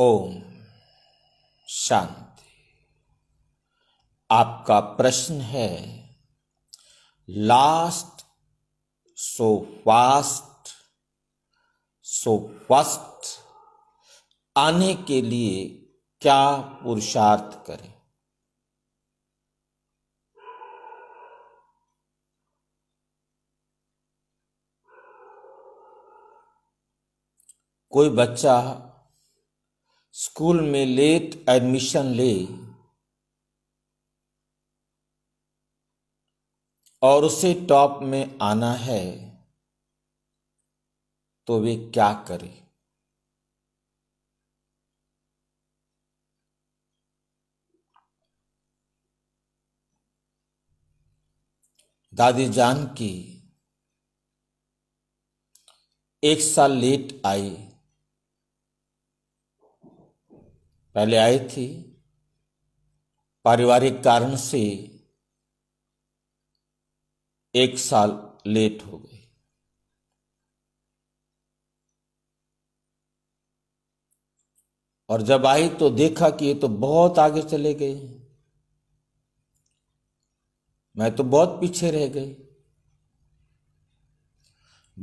ओम शांति आपका प्रश्न है last so fast so first आने के लिए क्या पुरुषार्थ करें कोई बच्चा स्कूल में लेट एडमिशन ले और उसे टॉप में आना है तो वे क्या करें दादी जान की एक साल लेट आई पहले आई थी पारिवारिक कारण से एक साल लेट हो गई और जब आई तो देखा कि ये तो बहुत आगे चले गए मैं तो बहुत पीछे रह गई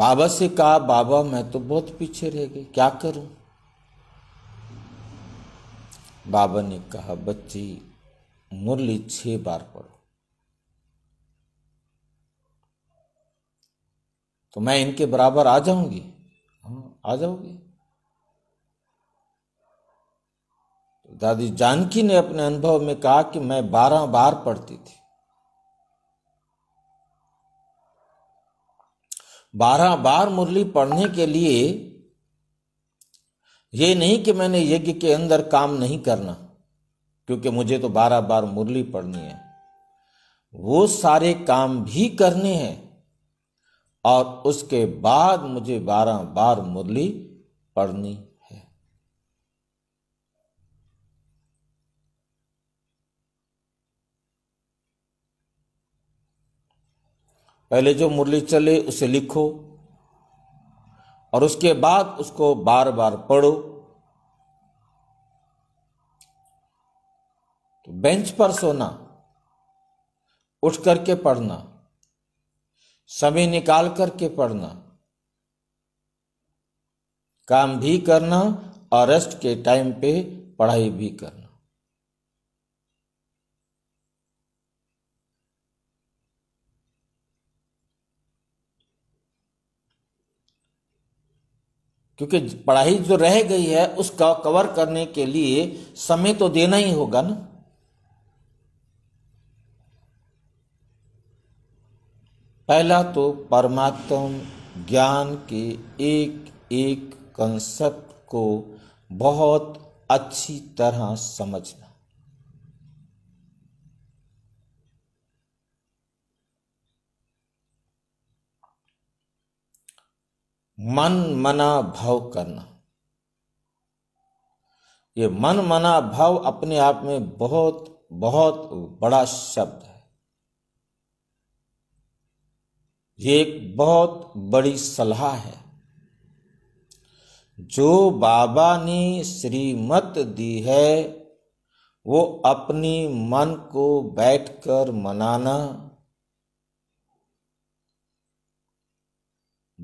बाबा से कहा बाबा मैं तो बहुत पीछे रह गई क्या करूं बाबा ने कहा बच्ची मुरली छह बार पढ़ो तो मैं इनके बराबर आ जाऊंगी हाँ आ जाओगी तो दादी जानकी ने अपने अनुभव में कहा कि मैं बारह बार पढ़ती थी बारह बार मुरली पढ़ने के लिए ये नहीं कि मैंने यज्ञ के अंदर काम नहीं करना क्योंकि मुझे तो बारह बार मुरली पढ़नी है वो सारे काम भी करने हैं और उसके बाद मुझे बारह बार मुरली पढ़नी है पहले जो मुरली चले उसे लिखो और उसके बाद उसको बार बार पढ़ो तो बेंच पर सोना उठ करके पढ़ना समय निकाल करके पढ़ना काम भी करना और रेस्ट के टाइम पे पढ़ाई भी करना क्योंकि पढ़ाई जो रह गई है उसका कवर करने के लिए समय तो देना ही होगा ना पहला तो परमात्म ज्ञान के एक एक कंसेप्ट को बहुत अच्छी तरह समझना मन मना भाव करना ये मन मना भाव अपने आप में बहुत बहुत बड़ा शब्द है ये एक बहुत बड़ी सलाह है जो बाबा ने श्रीमत दी है वो अपनी मन को बैठकर मनाना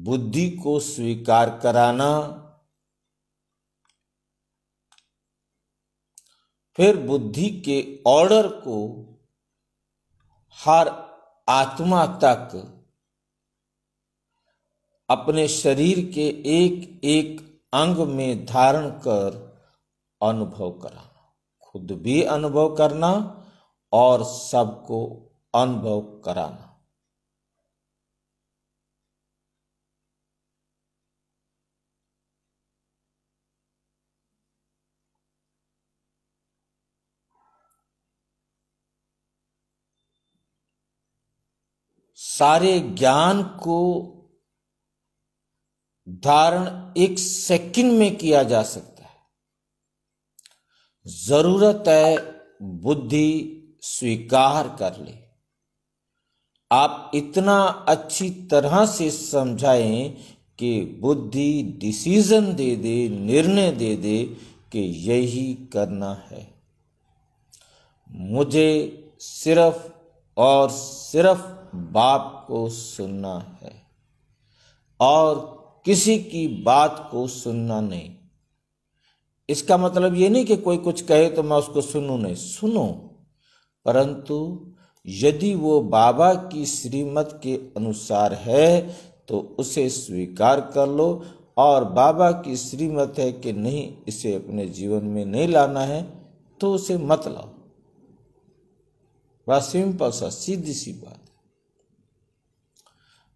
बुद्धि को स्वीकार कराना फिर बुद्धि के ऑर्डर को हर आत्मा तक अपने शरीर के एक एक अंग में धारण कर अनुभव कराना खुद भी अनुभव करना और सबको अनुभव कराना सारे ज्ञान को धारण एक सेकंड में किया जा सकता है जरूरत है बुद्धि स्वीकार कर ले आप इतना अच्छी तरह से समझाएं कि बुद्धि डिसीजन दे दे निर्णय दे दे कि यही करना है मुझे सिर्फ और सिर्फ बाप को सुनना है और किसी की बात को सुनना नहीं इसका मतलब ये नहीं कि कोई कुछ कहे तो मैं उसको सुनू नहीं सुनो परंतु यदि वो बाबा की श्रीमत के अनुसार है तो उसे स्वीकार कर लो और बाबा की श्रीमत है कि नहीं इसे अपने जीवन में नहीं लाना है तो उसे मत लाओ बड़ा सिंपल सा सीधी सी बात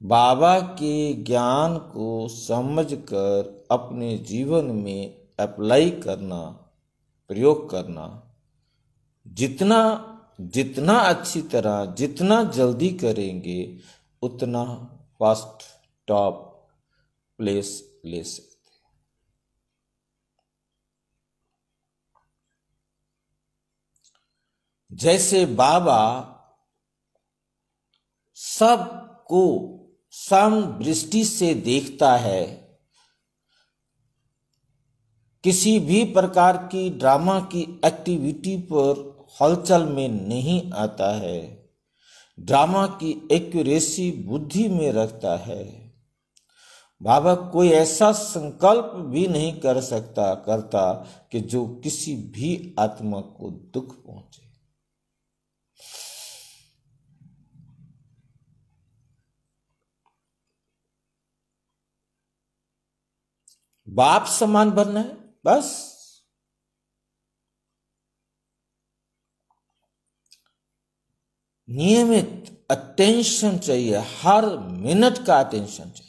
बाबा के ज्ञान को समझकर अपने जीवन में अप्लाई करना प्रयोग करना जितना जितना अच्छी तरह जितना जल्दी करेंगे उतना फर्स्ट टॉप प्लेस ले सकते जैसे बाबा सबको सम दृष्टि से देखता है किसी भी प्रकार की ड्रामा की एक्टिविटी पर हलचल में नहीं आता है ड्रामा की एक्यूरेसी बुद्धि में रखता है भावक कोई ऐसा संकल्प भी नहीं कर सकता करता कि जो किसी भी आत्मा को दुख पहुंचे बाप सम्मान भरना है बस नियमित अटेंशन चाहिए हर मिनट का अटेंशन चाहिए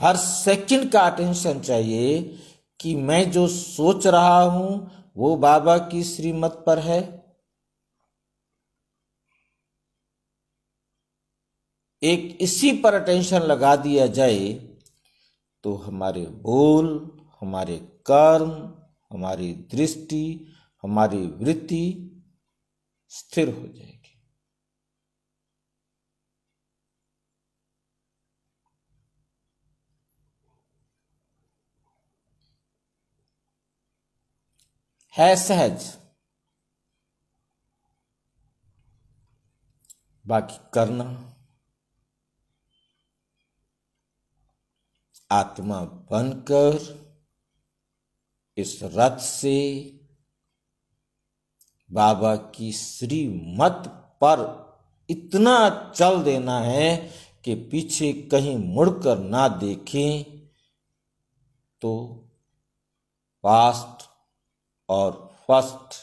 हर सेकंड का अटेंशन चाहिए कि मैं जो सोच रहा हूं वो बाबा की श्रीमत पर है एक इसी पर अटेंशन लगा दिया जाए तो हमारे बोल हमारे कर्म हमारी दृष्टि हमारी वृत्ति स्थिर हो जाएगी है सहज बाकी करना आत्मा बनकर इस रथ से बाबा की श्रीमत पर इतना चल देना है कि पीछे कहीं मुड़कर ना देखें तो पास्ट और फर्स्ट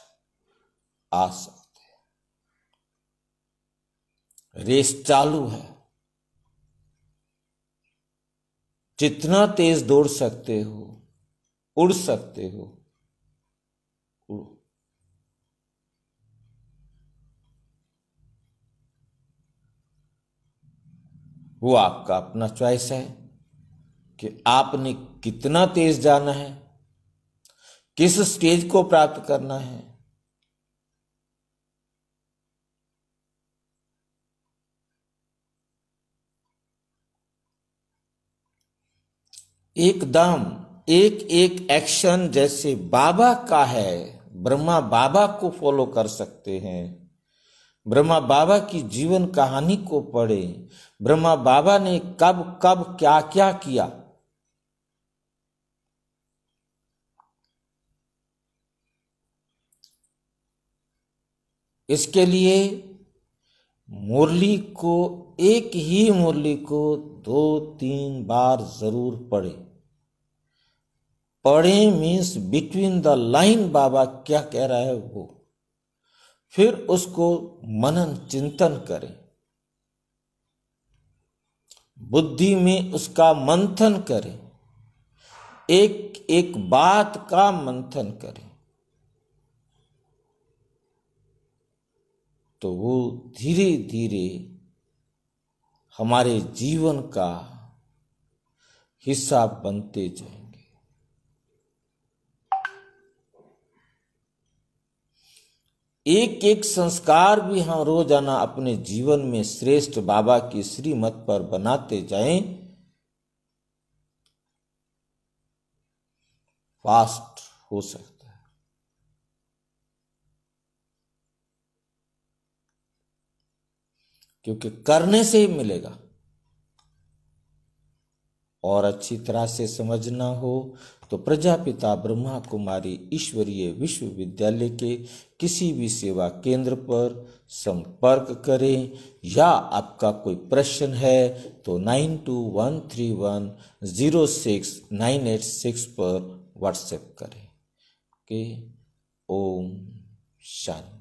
आ सकते रेस चालू है जितना तेज दौड़ सकते हो उड़ सकते हो उड़ो वो आपका अपना चॉइस है कि आपने कितना तेज जाना है किस स्टेज को प्राप्त करना है एकदम एक एक एक्शन जैसे बाबा का है ब्रह्मा बाबा को फॉलो कर सकते हैं ब्रह्मा बाबा की जीवन कहानी को पढ़ें ब्रह्मा बाबा ने कब कब क्या क्या किया इसके लिए मुरली को एक ही मुरली को दो तीन बार जरूर पढ़े पढ़े मीन्स बिटवीन द लाइन बाबा क्या कह रहा है वो फिर उसको मनन चिंतन करें बुद्धि में उसका मंथन करें एक एक बात का मंथन करें तो वो धीरे धीरे हमारे जीवन का हिस्सा बनते जाएंगे एक एक संस्कार भी हम रोजाना अपने जीवन में श्रेष्ठ बाबा की श्रीमत पर बनाते जाएं फास्ट हो सकता क्योंकि करने से ही मिलेगा और अच्छी तरह से समझना हो तो प्रजापिता ब्रह्मा कुमारी ईश्वरीय विश्वविद्यालय के किसी भी सेवा केंद्र पर संपर्क करें या आपका कोई प्रश्न है तो nine two one three one zero six nine eight six पर व्हाट्सएप करें ओके ओम शांति